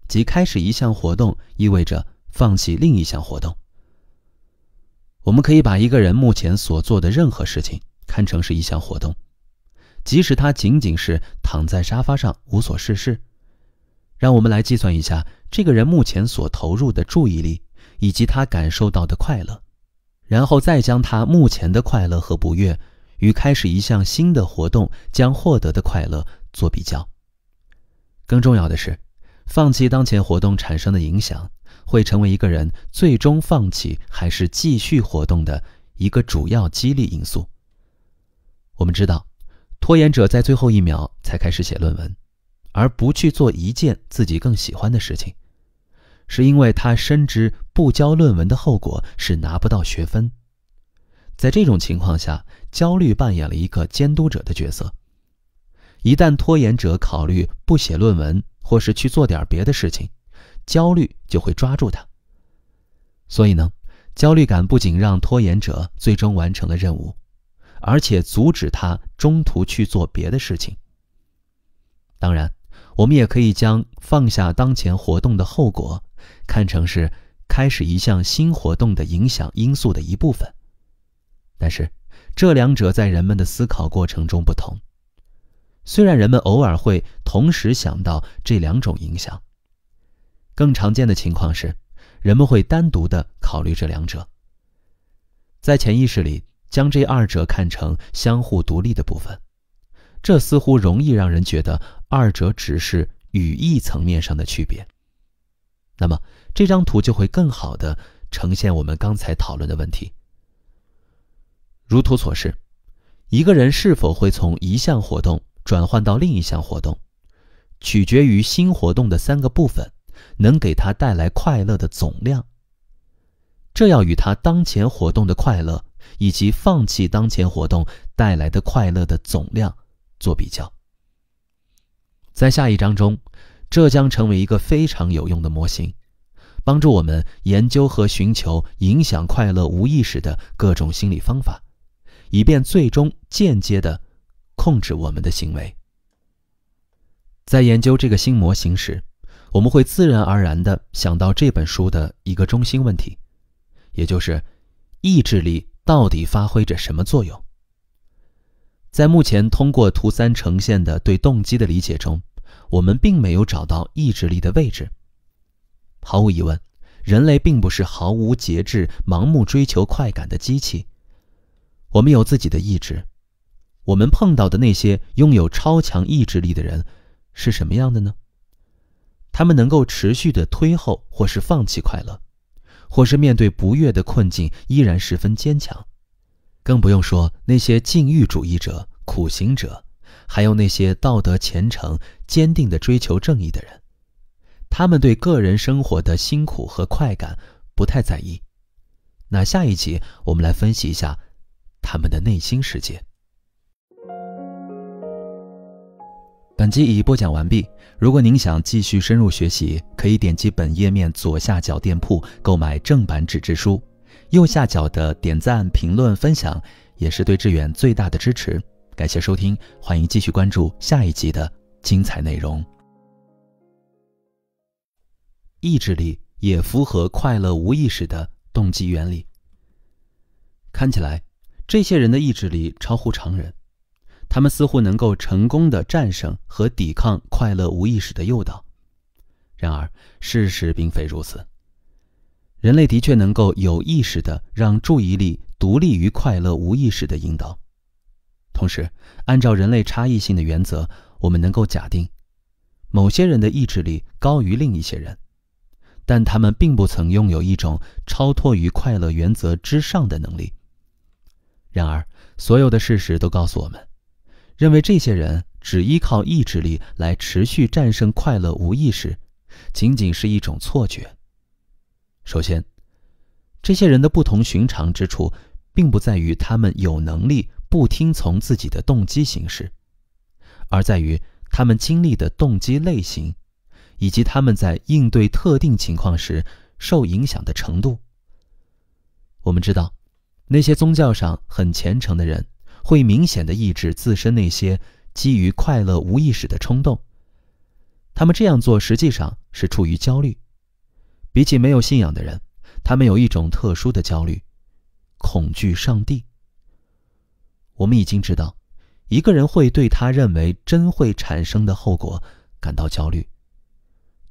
即开始一项活动意味着放弃另一项活动。我们可以把一个人目前所做的任何事情看成是一项活动，即使他仅仅是躺在沙发上无所事事。让我们来计算一下这个人目前所投入的注意力以及他感受到的快乐，然后再将他目前的快乐和不悦与开始一项新的活动将获得的快乐做比较。更重要的是，放弃当前活动产生的影响。会成为一个人最终放弃还是继续活动的一个主要激励因素。我们知道，拖延者在最后一秒才开始写论文，而不去做一件自己更喜欢的事情，是因为他深知不交论文的后果是拿不到学分。在这种情况下，焦虑扮演了一个监督者的角色。一旦拖延者考虑不写论文，或是去做点别的事情。焦虑就会抓住他。所以呢，焦虑感不仅让拖延者最终完成了任务，而且阻止他中途去做别的事情。当然，我们也可以将放下当前活动的后果看成是开始一项新活动的影响因素的一部分。但是，这两者在人们的思考过程中不同，虽然人们偶尔会同时想到这两种影响。更常见的情况是，人们会单独的考虑这两者，在潜意识里将这二者看成相互独立的部分，这似乎容易让人觉得二者只是语义层面上的区别。那么这张图就会更好的呈现我们刚才讨论的问题。如图所示，一个人是否会从一项活动转换到另一项活动，取决于新活动的三个部分。能给他带来快乐的总量，这要与他当前活动的快乐以及放弃当前活动带来的快乐的总量做比较。在下一章中，这将成为一个非常有用的模型，帮助我们研究和寻求影响快乐无意识的各种心理方法，以便最终间接的控制我们的行为。在研究这个新模型时。我们会自然而然地想到这本书的一个中心问题，也就是意志力到底发挥着什么作用？在目前通过图三呈现的对动机的理解中，我们并没有找到意志力的位置。毫无疑问，人类并不是毫无节制、盲目追求快感的机器。我们有自己的意志。我们碰到的那些拥有超强意志力的人是什么样的呢？他们能够持续地推后或是放弃快乐，或是面对不悦的困境依然十分坚强。更不用说那些禁欲主义者、苦行者，还有那些道德虔诚、坚定地追求正义的人，他们对个人生活的辛苦和快感不太在意。那下一集我们来分析一下他们的内心世界。本集已播讲完毕。如果您想继续深入学习，可以点击本页面左下角店铺购买正版纸质书。右下角的点赞、评论、分享，也是对志远最大的支持。感谢收听，欢迎继续关注下一集的精彩内容。意志力也符合快乐无意识的动机原理。看起来，这些人的意志力超乎常人。他们似乎能够成功的战胜和抵抗快乐无意识的诱导，然而事实并非如此。人类的确能够有意识的让注意力独立于快乐无意识的引导，同时，按照人类差异性的原则，我们能够假定，某些人的意志力高于另一些人，但他们并不曾拥有一种超脱于快乐原则之上的能力。然而，所有的事实都告诉我们。认为这些人只依靠意志力来持续战胜快乐无意识，仅仅是一种错觉。首先，这些人的不同寻常之处，并不在于他们有能力不听从自己的动机行事，而在于他们经历的动机类型，以及他们在应对特定情况时受影响的程度。我们知道，那些宗教上很虔诚的人。会明显的抑制自身那些基于快乐无意识的冲动。他们这样做实际上是出于焦虑。比起没有信仰的人，他们有一种特殊的焦虑，恐惧上帝。我们已经知道，一个人会对他认为真会产生的后果感到焦虑，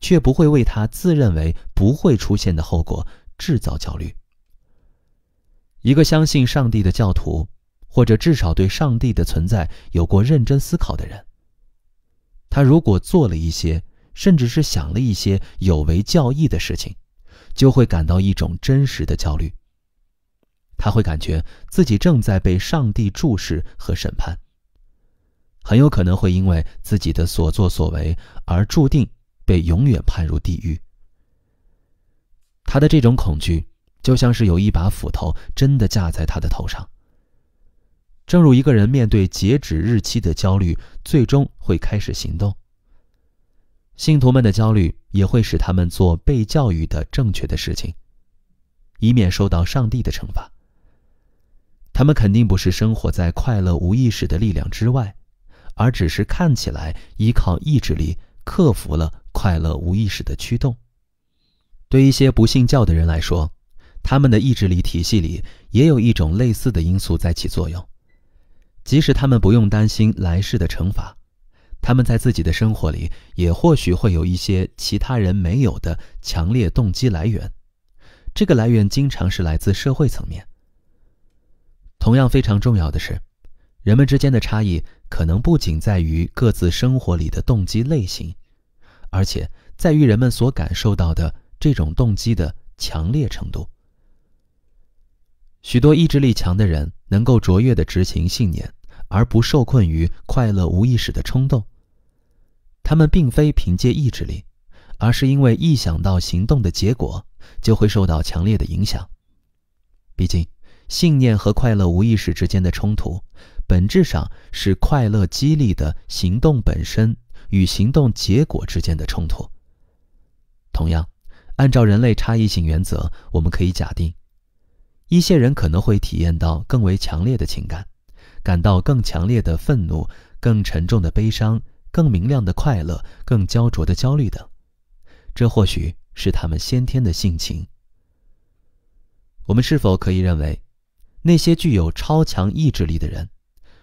却不会为他自认为不会出现的后果制造焦虑。一个相信上帝的教徒。或者至少对上帝的存在有过认真思考的人，他如果做了一些，甚至是想了一些有违教义的事情，就会感到一种真实的焦虑。他会感觉自己正在被上帝注视和审判，很有可能会因为自己的所作所为而注定被永远判入地狱。他的这种恐惧，就像是有一把斧头真的架在他的头上。正如一个人面对截止日期的焦虑，最终会开始行动。信徒们的焦虑也会使他们做被教育的正确的事情，以免受到上帝的惩罚。他们肯定不是生活在快乐无意识的力量之外，而只是看起来依靠意志力克服了快乐无意识的驱动。对一些不信教的人来说，他们的意志力体系里也有一种类似的因素在起作用。即使他们不用担心来世的惩罚，他们在自己的生活里也或许会有一些其他人没有的强烈动机来源。这个来源经常是来自社会层面。同样非常重要的是，人们之间的差异可能不仅在于各自生活里的动机类型，而且在于人们所感受到的这种动机的强烈程度。许多意志力强的人。能够卓越地执行信念，而不受困于快乐无意识的冲动。他们并非凭借意志力，而是因为一想到行动的结果，就会受到强烈的影响。毕竟，信念和快乐无意识之间的冲突，本质上是快乐激励的行动本身与行动结果之间的冲突。同样，按照人类差异性原则，我们可以假定。一些人可能会体验到更为强烈的情感，感到更强烈的愤怒、更沉重的悲伤、更明亮的快乐、更焦灼的焦虑等。这或许是他们先天的性情。我们是否可以认为，那些具有超强意志力的人，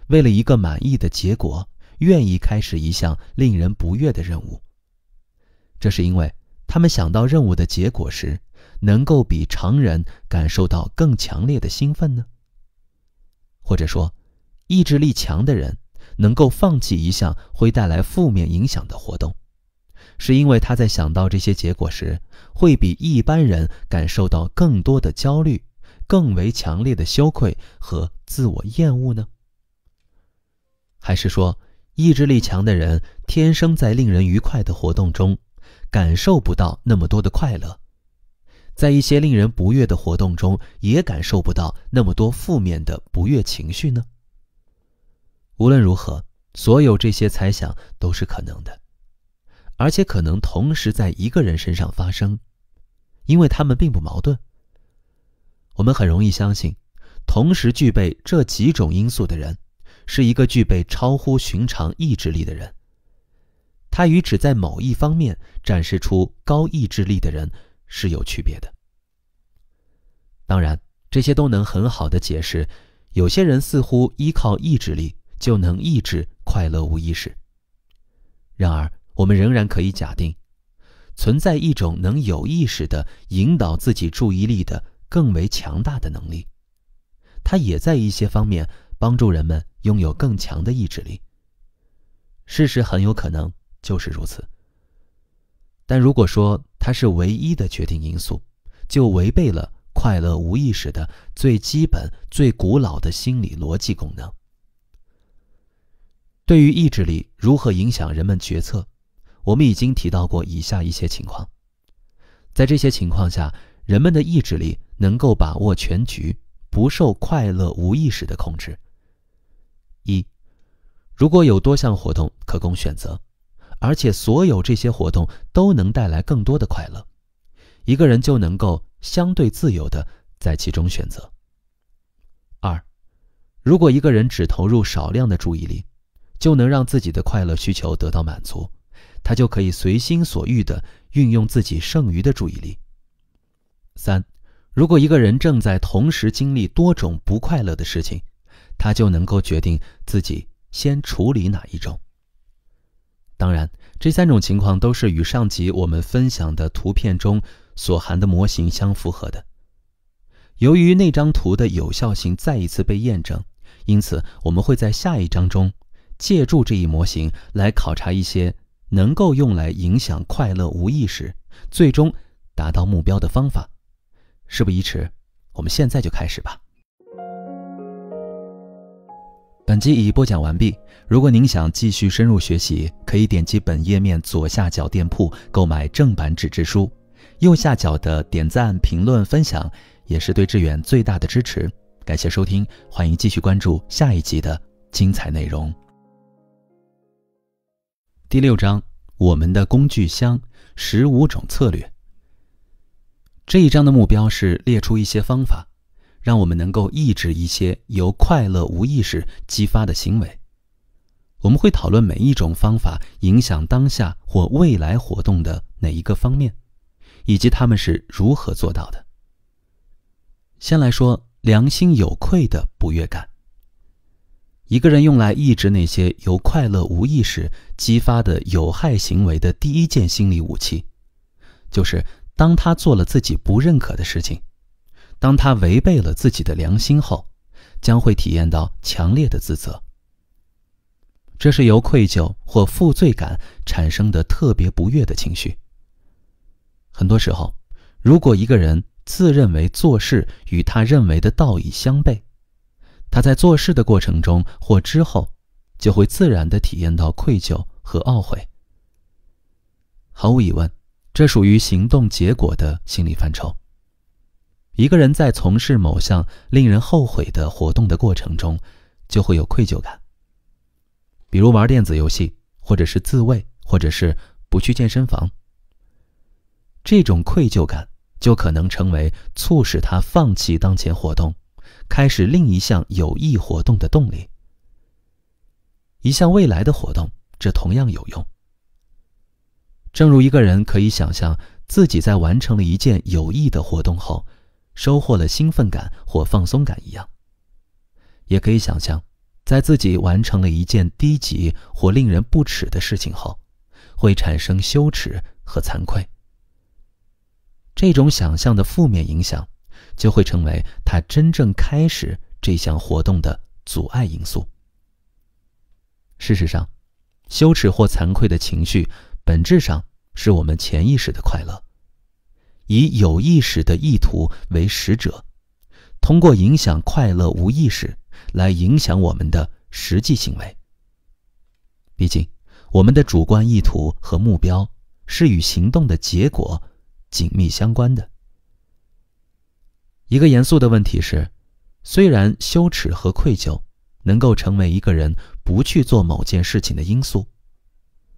为了一个满意的结果，愿意开始一项令人不悦的任务？这是因为他们想到任务的结果时。能够比常人感受到更强烈的兴奋呢？或者说，意志力强的人能够放弃一项会带来负面影响的活动，是因为他在想到这些结果时，会比一般人感受到更多的焦虑、更为强烈的羞愧和自我厌恶呢？还是说，意志力强的人天生在令人愉快的活动中，感受不到那么多的快乐？在一些令人不悦的活动中，也感受不到那么多负面的不悦情绪呢？无论如何，所有这些猜想都是可能的，而且可能同时在一个人身上发生，因为他们并不矛盾。我们很容易相信，同时具备这几种因素的人，是一个具备超乎寻常意志力的人。他与只在某一方面展示出高意志力的人。是有区别的。当然，这些都能很好的解释，有些人似乎依靠意志力就能抑制快乐无意识。然而，我们仍然可以假定，存在一种能有意识地引导自己注意力的更为强大的能力，它也在一些方面帮助人们拥有更强的意志力。事实很有可能就是如此。但如果说它是唯一的决定因素，就违背了快乐无意识的最基本、最古老的心理逻辑功能。对于意志力如何影响人们决策，我们已经提到过以下一些情况。在这些情况下，人们的意志力能够把握全局，不受快乐无意识的控制。一，如果有多项活动可供选择。而且，所有这些活动都能带来更多的快乐，一个人就能够相对自由的在其中选择。二，如果一个人只投入少量的注意力，就能让自己的快乐需求得到满足，他就可以随心所欲地运用自己剩余的注意力。三，如果一个人正在同时经历多种不快乐的事情，他就能够决定自己先处理哪一种。当然，这三种情况都是与上集我们分享的图片中所含的模型相符合的。由于那张图的有效性再一次被验证，因此我们会在下一章中，借助这一模型来考察一些能够用来影响快乐无意识，最终达到目标的方法。事不宜迟，我们现在就开始吧。本集已播讲完毕。如果您想继续深入学习，可以点击本页面左下角店铺购买正版纸质书。右下角的点赞、评论、分享也是对志远最大的支持。感谢收听，欢迎继续关注下一集的精彩内容。第六章：我们的工具箱——十五种策略。这一章的目标是列出一些方法。让我们能够抑制一些由快乐无意识激发的行为。我们会讨论每一种方法影响当下或未来活动的哪一个方面，以及他们是如何做到的。先来说良心有愧的不悦感。一个人用来抑制那些由快乐无意识激发的有害行为的第一件心理武器，就是当他做了自己不认可的事情。当他违背了自己的良心后，将会体验到强烈的自责。这是由愧疚或负罪感产生的特别不悦的情绪。很多时候，如果一个人自认为做事与他认为的道义相悖，他在做事的过程中或之后，就会自然地体验到愧疚和懊悔。毫无疑问，这属于行动结果的心理范畴。一个人在从事某项令人后悔的活动的过程中，就会有愧疚感。比如玩电子游戏，或者是自慰，或者是不去健身房。这种愧疚感就可能成为促使他放弃当前活动，开始另一项有益活动的动力。一项未来的活动，这同样有用。正如一个人可以想象自己在完成了一件有益的活动后。收获了兴奋感或放松感一样，也可以想象，在自己完成了一件低级或令人不耻的事情后，会产生羞耻和惭愧。这种想象的负面影响，就会成为他真正开始这项活动的阻碍因素。事实上，羞耻或惭愧的情绪，本质上是我们潜意识的快乐。以有意识的意图为使者，通过影响快乐无意识来影响我们的实际行为。毕竟，我们的主观意图和目标是与行动的结果紧密相关的。一个严肃的问题是，虽然羞耻和愧疚能够成为一个人不去做某件事情的因素，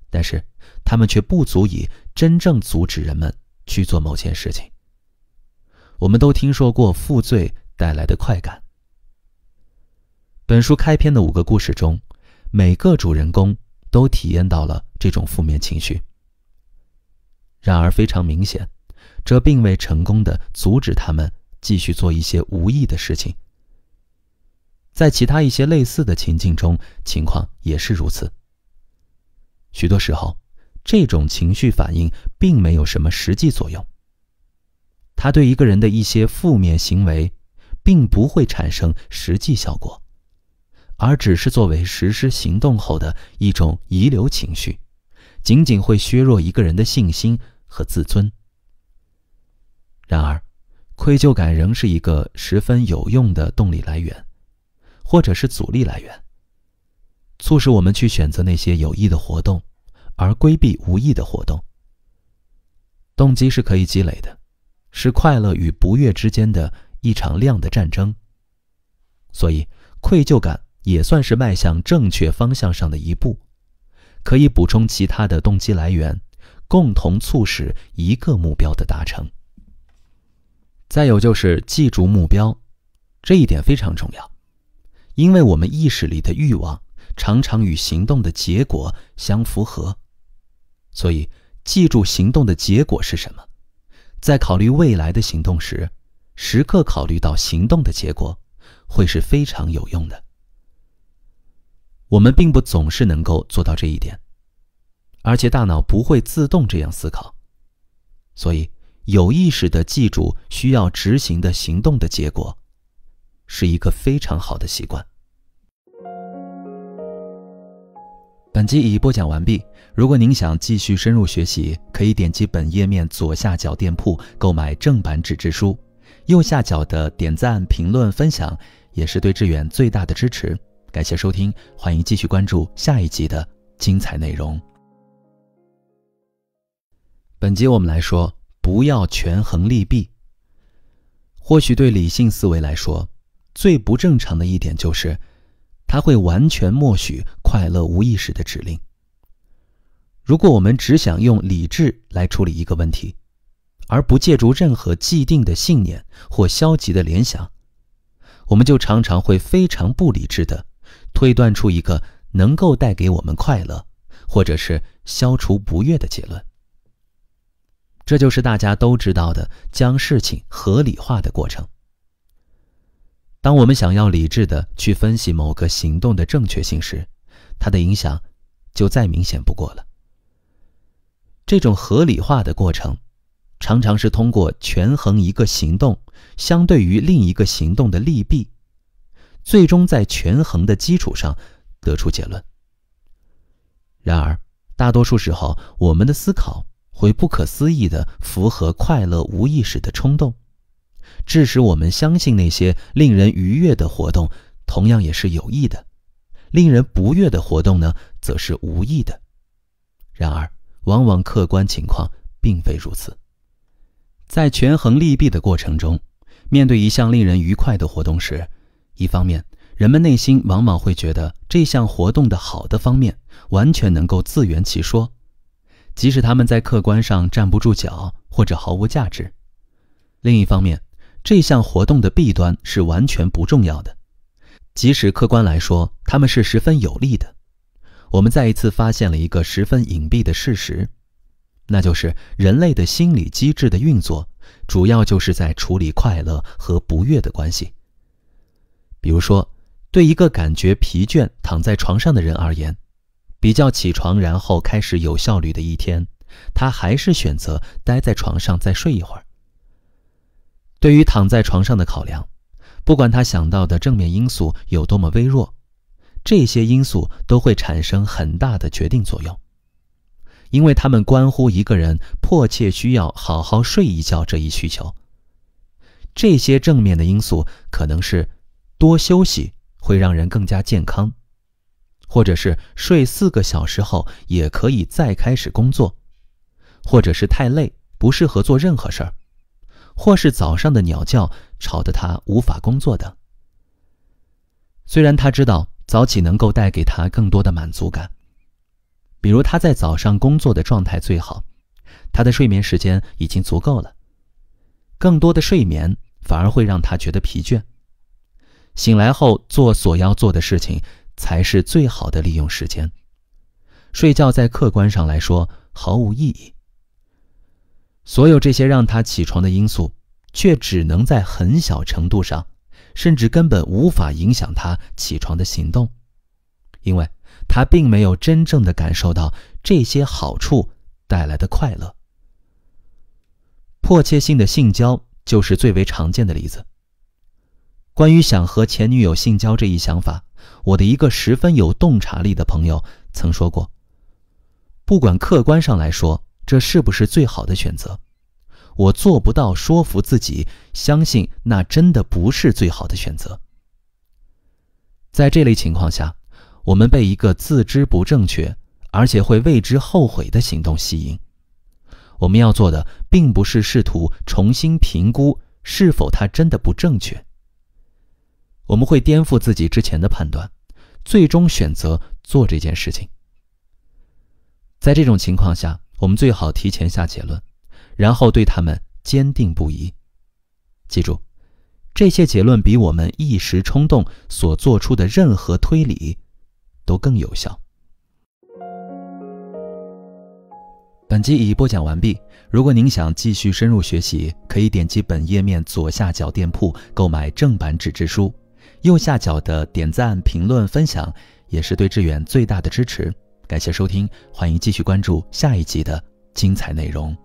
但是他们却不足以真正阻止人们。去做某件事情，我们都听说过负罪带来的快感。本书开篇的五个故事中，每个主人公都体验到了这种负面情绪。然而，非常明显，这并未成功地阻止他们继续做一些无意的事情。在其他一些类似的情境中，情况也是如此。许多时候。这种情绪反应并没有什么实际作用。它对一个人的一些负面行为，并不会产生实际效果，而只是作为实施行动后的一种遗留情绪，仅仅会削弱一个人的信心和自尊。然而，愧疚感仍是一个十分有用的动力来源，或者是阻力来源，促使我们去选择那些有益的活动。而规避无意的活动，动机是可以积累的，是快乐与不悦之间的一场量的战争，所以愧疚感也算是迈向正确方向上的一步，可以补充其他的动机来源，共同促使一个目标的达成。再有就是记住目标，这一点非常重要，因为我们意识里的欲望常常与行动的结果相符合。所以，记住行动的结果是什么，在考虑未来的行动时，时刻考虑到行动的结果，会是非常有用的。我们并不总是能够做到这一点，而且大脑不会自动这样思考。所以，有意识的记住需要执行的行动的结果，是一个非常好的习惯。本集已播讲完毕。如果您想继续深入学习，可以点击本页面左下角店铺购买正版纸质书，右下角的点赞、评论、分享也是对志远最大的支持。感谢收听，欢迎继续关注下一集的精彩内容。本集我们来说，不要权衡利弊。或许对理性思维来说，最不正常的一点就是。他会完全默许快乐无意识的指令。如果我们只想用理智来处理一个问题，而不借助任何既定的信念或消极的联想，我们就常常会非常不理智的推断出一个能够带给我们快乐，或者是消除不悦的结论。这就是大家都知道的将事情合理化的过程。当我们想要理智的去分析某个行动的正确性时，它的影响就再明显不过了。这种合理化的过程，常常是通过权衡一个行动相对于另一个行动的利弊，最终在权衡的基础上得出结论。然而，大多数时候，我们的思考会不可思议的符合快乐无意识的冲动。致使我们相信那些令人愉悦的活动，同样也是有益的；令人不悦的活动呢，则是无益的。然而，往往客观情况并非如此。在权衡利弊的过程中，面对一项令人愉快的活动时，一方面，人们内心往往会觉得这项活动的好的方面完全能够自圆其说，即使他们在客观上站不住脚或者毫无价值；另一方面，这项活动的弊端是完全不重要的，即使客观来说他们是十分有利的。我们再一次发现了一个十分隐蔽的事实，那就是人类的心理机制的运作，主要就是在处理快乐和不悦的关系。比如说，对一个感觉疲倦躺在床上的人而言，比较起床然后开始有效率的一天，他还是选择待在床上再睡一会儿。对于躺在床上的考量，不管他想到的正面因素有多么微弱，这些因素都会产生很大的决定作用，因为他们关乎一个人迫切需要好好睡一觉这一需求。这些正面的因素可能是多休息会让人更加健康，或者是睡四个小时后也可以再开始工作，或者是太累不适合做任何事儿。或是早上的鸟叫吵得他无法工作等。虽然他知道早起能够带给他更多的满足感，比如他在早上工作的状态最好，他的睡眠时间已经足够了，更多的睡眠反而会让他觉得疲倦。醒来后做所要做的事情才是最好的利用时间。睡觉在客观上来说毫无意义。所有这些让他起床的因素，却只能在很小程度上，甚至根本无法影响他起床的行动，因为他并没有真正的感受到这些好处带来的快乐。迫切性的性交就是最为常见的例子。关于想和前女友性交这一想法，我的一个十分有洞察力的朋友曾说过：“不管客观上来说。”这是不是最好的选择？我做不到说服自己相信那真的不是最好的选择。在这类情况下，我们被一个自知不正确，而且会为之后悔的行动吸引。我们要做的并不是试图重新评估是否它真的不正确。我们会颠覆自己之前的判断，最终选择做这件事情。在这种情况下。我们最好提前下结论，然后对他们坚定不移。记住，这些结论比我们一时冲动所做出的任何推理都更有效。本集已播讲完毕。如果您想继续深入学习，可以点击本页面左下角店铺购买正版纸质书，右下角的点赞、评论、分享也是对志远最大的支持。感谢收听，欢迎继续关注下一集的精彩内容。